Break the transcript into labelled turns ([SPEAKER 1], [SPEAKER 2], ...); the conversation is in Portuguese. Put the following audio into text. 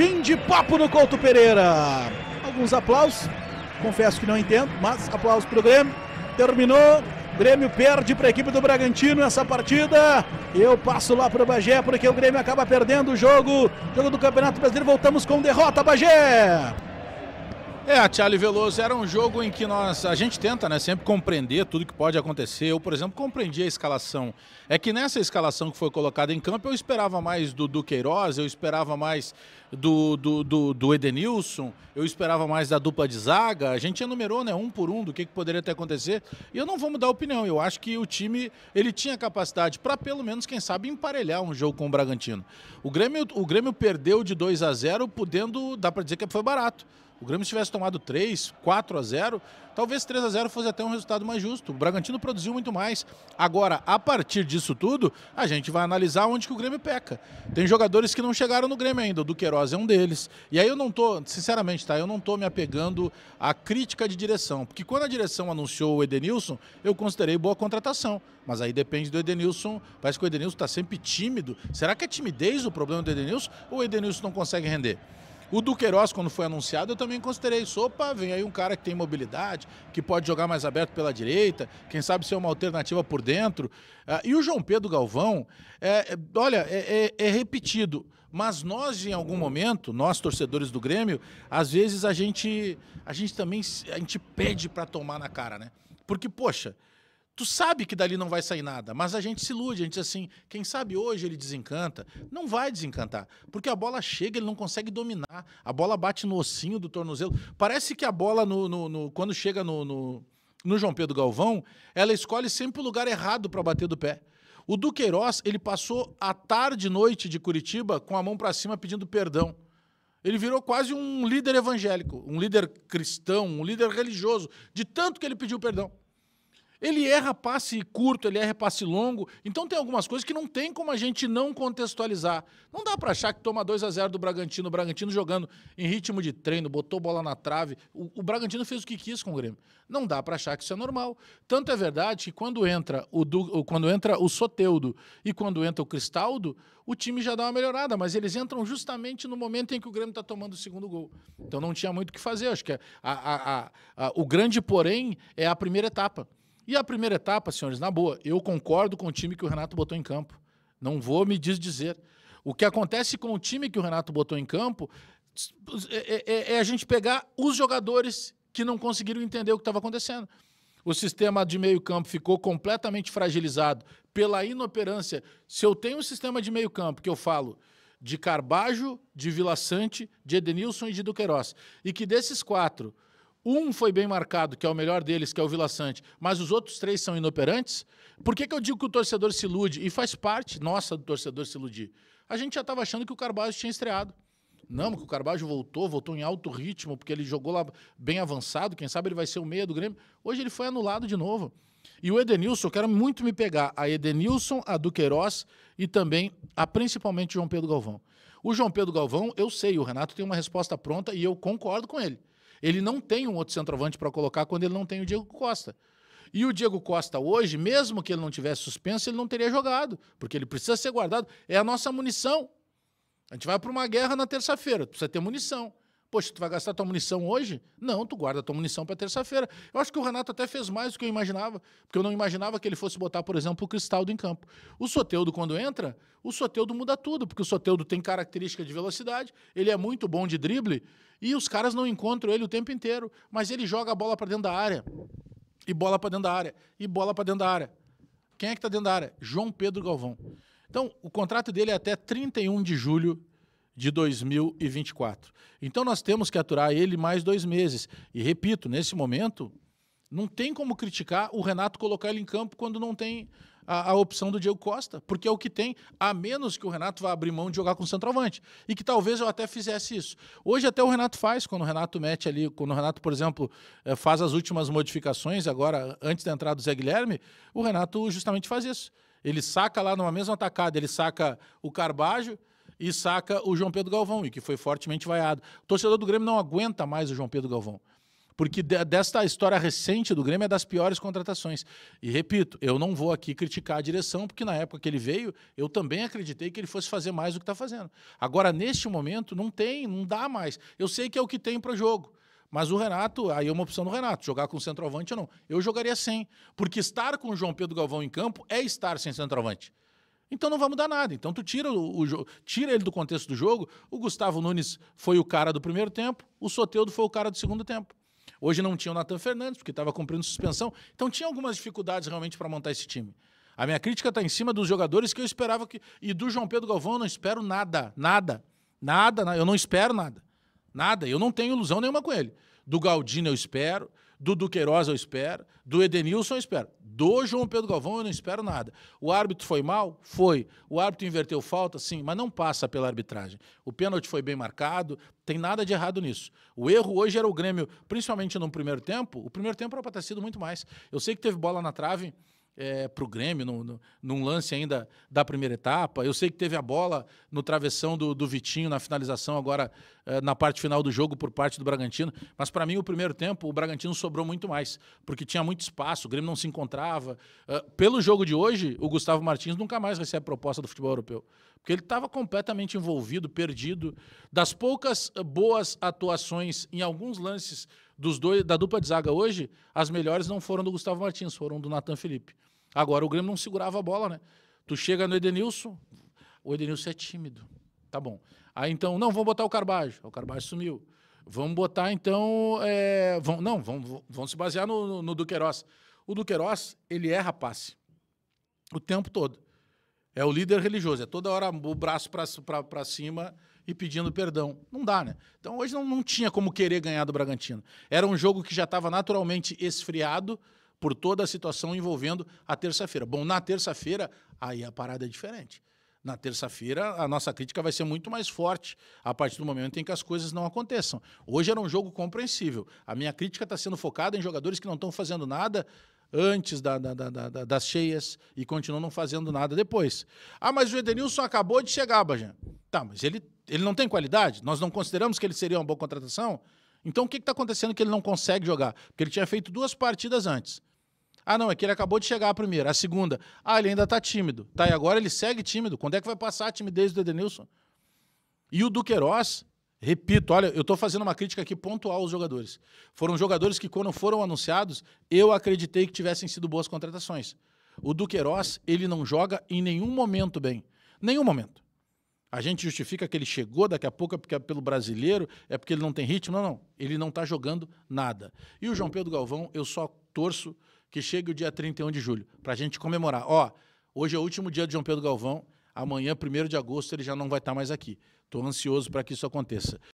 [SPEAKER 1] Fim de papo no Couto Pereira. Alguns aplausos, confesso que não entendo, mas aplausos para o Grêmio. Terminou, Grêmio perde para a equipe do Bragantino essa partida. Eu passo lá para o Bagé, porque o Grêmio acaba perdendo o jogo. Jogo do Campeonato Brasileiro, voltamos com derrota, Bagé! É, a Charlie Veloso era um jogo em que nós, a gente tenta, né, sempre compreender tudo que pode acontecer. Eu, por exemplo, compreendi a escalação. É que nessa escalação que foi colocada em campo, eu esperava mais do, Duqueiroz, Queiroz, eu esperava mais do, do, do, do, Edenilson, eu esperava mais da dupla de zaga. A gente enumerou, né, um por um do que, que poderia ter acontecer. E eu não vou mudar opinião. Eu acho que o time, ele tinha capacidade para pelo menos, quem sabe, emparelhar um jogo com o Bragantino. O Grêmio, o Grêmio perdeu de 2 a 0, podendo, dá para dizer que foi barato. O Grêmio, tivesse tomado 3, 4 a 0, talvez 3 a 0 fosse até um resultado mais justo. O Bragantino produziu muito mais. Agora, a partir disso tudo, a gente vai analisar onde que o Grêmio peca. Tem jogadores que não chegaram no Grêmio ainda, o Duqueiroz é um deles. E aí eu não tô, sinceramente, tá, eu não tô me apegando à crítica de direção, porque quando a direção anunciou o Edenilson, eu considerei boa contratação, mas aí depende do Edenilson. Parece que o Edenilson está sempre tímido. Será que é timidez o problema do Edenilson ou o Edenilson não consegue render? O Duqueiroz, quando foi anunciado, eu também considerei sopa vem aí um cara que tem mobilidade, que pode jogar mais aberto pela direita, quem sabe ser uma alternativa por dentro. Ah, e o João Pedro Galvão, é, é, olha, é, é, é repetido. Mas nós, em algum momento, nós torcedores do Grêmio, às vezes a gente, a gente também a gente pede para tomar na cara, né? Porque, poxa, tu sabe que dali não vai sair nada, mas a gente se ilude, a gente diz assim, quem sabe hoje ele desencanta, não vai desencantar, porque a bola chega, ele não consegue dominar, a bola bate no ossinho do tornozelo, parece que a bola, no, no, no quando chega no, no, no João Pedro Galvão, ela escolhe sempre o lugar errado para bater do pé. O Duqueiroz, ele passou a tarde e noite de Curitiba com a mão para cima pedindo perdão. Ele virou quase um líder evangélico, um líder cristão, um líder religioso, de tanto que ele pediu perdão. Ele erra passe curto, ele erra passe longo. Então tem algumas coisas que não tem como a gente não contextualizar. Não dá para achar que toma 2 a 0 do Bragantino, o Bragantino jogando em ritmo de treino, botou bola na trave. O, o Bragantino fez o que quis com o Grêmio. Não dá para achar que isso é normal. Tanto é verdade que quando entra o du, quando entra o Soteudo e quando entra o Cristaldo, o time já dá uma melhorada, mas eles entram justamente no momento em que o Grêmio está tomando o segundo gol. Então não tinha muito o que fazer. Acho que a, a, a, o grande porém é a primeira etapa. E a primeira etapa, senhores, na boa, eu concordo com o time que o Renato botou em campo. Não vou me desdizer. O que acontece com o time que o Renato botou em campo é, é, é, é a gente pegar os jogadores que não conseguiram entender o que estava acontecendo. O sistema de meio-campo ficou completamente fragilizado pela inoperância. Se eu tenho um sistema de meio-campo que eu falo de Carbajo, de Vila Sante, de Edenilson e de Duqueiroz, e que desses quatro, um foi bem marcado, que é o melhor deles, que é o Vila Sante, mas os outros três são inoperantes, por que, que eu digo que o torcedor se ilude? E faz parte nossa do torcedor se iludir. A gente já estava achando que o Carvalho tinha estreado. Não, que o Carvalho voltou, voltou em alto ritmo, porque ele jogou lá bem avançado, quem sabe ele vai ser o meia do Grêmio. Hoje ele foi anulado de novo. E o Edenilson, eu quero muito me pegar a Edenilson, a Duqueiroz e também a principalmente João Pedro Galvão. O João Pedro Galvão, eu sei, o Renato tem uma resposta pronta e eu concordo com ele. Ele não tem um outro centroavante para colocar quando ele não tem o Diego Costa. E o Diego Costa hoje, mesmo que ele não tivesse suspenso, ele não teria jogado, porque ele precisa ser guardado. É a nossa munição. A gente vai para uma guerra na terça-feira, precisa ter munição. Poxa, tu vai gastar tua munição hoje? Não, tu guarda tua munição para terça-feira. Eu acho que o Renato até fez mais do que eu imaginava, porque eu não imaginava que ele fosse botar, por exemplo, o Cristaldo em campo. O Soteudo, quando entra, o Soteudo muda tudo, porque o Soteudo tem característica de velocidade, ele é muito bom de drible, e os caras não encontram ele o tempo inteiro, mas ele joga a bola para dentro da área, e bola para dentro da área, e bola para dentro da área. Quem é que está dentro da área? João Pedro Galvão. Então, o contrato dele é até 31 de julho de 2024. Então nós temos que aturar ele mais dois meses. E repito, nesse momento, não tem como criticar o Renato colocar ele em campo quando não tem a, a, opção do Diego Costa, porque é o que tem, a menos que o Renato vá abrir mão de jogar com o centroavante. E que talvez eu até fizesse isso. Hoje até o Renato faz, quando o Renato mete ali, quando o Renato, por exemplo, eh, faz as últimas modificações, agora, antes da entrada do Zé Guilherme, o Renato justamente faz isso. Ele saca lá numa mesma atacada, ele saca o Carbajo, e saca o João Pedro Galvão, e que foi fortemente vaiado. O torcedor do Grêmio não aguenta mais o João Pedro Galvão. Porque desta história recente do Grêmio é das piores contratações. E repito, eu não vou aqui criticar a direção, porque na época que ele veio, eu também acreditei que ele fosse fazer mais do que está fazendo. Agora, neste momento, não tem, não dá mais. Eu sei que é o que tem para o jogo. Mas o Renato, aí é uma opção do Renato, jogar com centroavante ou não. Eu jogaria sem. Porque estar com o João Pedro Galvão em campo é estar sem centroavante. Então não vai mudar nada. Então tu tira o, o tira ele do contexto do jogo. O Gustavo Nunes foi o cara do primeiro tempo, o Soteudo foi o cara do segundo tempo. Hoje não tinha o Nathan Fernandes, porque estava cumprindo suspensão. Então tinha algumas dificuldades realmente para montar esse time. A minha crítica está em cima dos jogadores que eu esperava que. E do João Pedro Galvão eu não espero nada, nada, nada, nada. eu não espero nada. Nada, eu não tenho ilusão nenhuma com ele. Do Galdino eu espero, do Duqueiroz eu espero, do Edenilson eu espero do João Pedro Galvão, eu não espero nada. O árbitro foi mal? Foi. O árbitro inverteu falta? Sim, mas não passa pela arbitragem. O pênalti foi bem marcado, tem nada de errado nisso. O erro hoje era o Grêmio, principalmente no primeiro tempo. O primeiro tempo era para ter sido muito mais. Eu sei que teve bola na trave, é, para o Grêmio, no, no, num lance ainda da primeira etapa. Eu sei que teve a bola no travessão do, do Vitinho na finalização agora eh, na parte final do jogo por parte do Bragantino. Mas para mim, o primeiro tempo, o Bragantino sobrou muito mais, porque tinha muito espaço, o Grêmio não se encontrava. Eh, pelo jogo de hoje, o Gustavo Martins nunca mais recebe proposta do futebol europeu, porque ele estava completamente envolvido, perdido. Das poucas eh, boas atuações em alguns lances dos dois, da dupla de zaga hoje, as melhores não foram do Gustavo Martins, foram do Nathan Felipe. Agora, o Grêmio não segurava a bola, né? Tu chega no Edenilson, o Edenilson é tímido. Tá bom. Aí então, não, vamos botar o Carbajo. O Carbajo sumiu. Vamos botar então. É, vão, não, vão, vão se basear no, no, Duqueiroz. O Duqueiroz, ele é rapaz. o tempo todo. É o líder religioso, é toda hora o braço para cima e pedindo perdão. Não dá, né? Então hoje não, não tinha como querer ganhar do Bragantino. Era um jogo que já estava naturalmente esfriado por toda a situação envolvendo a terça-feira. Bom, na terça-feira, aí a parada é diferente na terça-feira a nossa crítica vai ser muito mais forte a partir do momento em que as coisas não aconteçam. Hoje era um jogo compreensível. A minha crítica está sendo focada em jogadores que não estão fazendo nada antes da, da, da, das cheias e continuam não fazendo nada depois. Ah, mas o Edenilson acabou de chegar, Bajan. Tá, mas ele, ele não tem qualidade? Nós não consideramos que ele seria uma boa contratação? Então o que está acontecendo que ele não consegue jogar? Porque ele tinha feito duas partidas antes. Ah, não, é que ele acabou de chegar a primeira. A segunda, ah, ele ainda está tímido. Tá, e agora ele segue tímido. Quando é que vai passar a timidez do Edenilson? E o Duqueiroz, repito, olha, eu estou fazendo uma crítica aqui pontual aos jogadores. Foram jogadores que, quando foram anunciados, eu acreditei que tivessem sido boas contratações. O Duqueiroz, ele não joga em nenhum momento bem. Nenhum momento. A gente justifica que ele chegou daqui a pouco é porque é pelo brasileiro, é porque ele não tem ritmo. Não, não. Ele não está jogando nada. E o João Pedro Galvão, eu só torço que chegue o dia 31 de julho, para a gente comemorar. Ó, hoje é o último dia de João Pedro Galvão, amanhã, 1 de agosto, ele já não vai estar tá mais aqui. Estou ansioso para que isso aconteça.